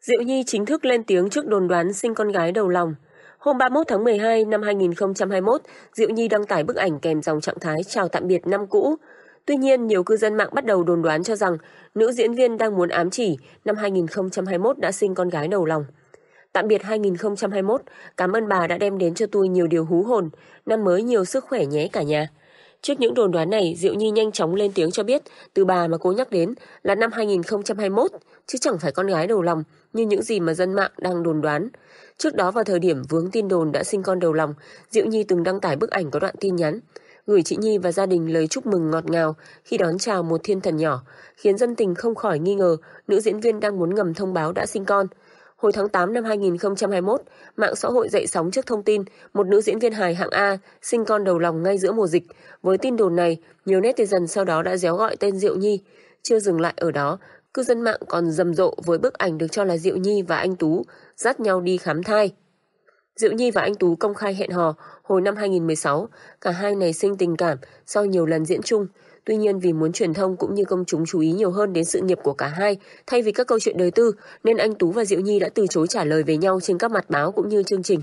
Diệu Nhi chính thức lên tiếng trước đồn đoán sinh con gái đầu lòng. Hôm 31 tháng 12 năm 2021, Diệu Nhi đăng tải bức ảnh kèm dòng trạng thái chào tạm biệt năm cũ. Tuy nhiên, nhiều cư dân mạng bắt đầu đồn đoán cho rằng nữ diễn viên đang muốn ám chỉ năm 2021 đã sinh con gái đầu lòng. Tạm biệt 2021, cảm ơn bà đã đem đến cho tôi nhiều điều hú hồn, năm mới nhiều sức khỏe nhé cả nhà. Trước những đồn đoán này, Diệu Nhi nhanh chóng lên tiếng cho biết từ bà mà cô nhắc đến là năm 2021, chứ chẳng phải con gái đầu lòng như những gì mà dân mạng đang đồn đoán. Trước đó vào thời điểm vướng tin đồn đã sinh con đầu lòng, Diệu Nhi từng đăng tải bức ảnh có đoạn tin nhắn gửi chị Nhi và gia đình lời chúc mừng ngọt ngào khi đón chào một thiên thần nhỏ, khiến dân tình không khỏi nghi ngờ nữ diễn viên đang muốn ngầm thông báo đã sinh con. Hồi tháng 8 năm 2021, mạng xã hội dậy sóng trước thông tin một nữ diễn viên hài hạng A sinh con đầu lòng ngay giữa mùa dịch. Với tin đồn này, nhiều netizen sau đó đã réo gọi tên Diệu Nhi. Chưa dừng lại ở đó, cư dân mạng còn rầm rộ với bức ảnh được cho là Diệu Nhi và anh Tú dắt nhau đi khám thai. Diệu Nhi và anh Tú công khai hẹn hò hồi năm 2016, cả hai này sinh tình cảm sau nhiều lần diễn chung. Tuy nhiên vì muốn truyền thông cũng như công chúng chú ý nhiều hơn đến sự nghiệp của cả hai thay vì các câu chuyện đời tư, nên anh Tú và Diệu Nhi đã từ chối trả lời về nhau trên các mặt báo cũng như chương trình.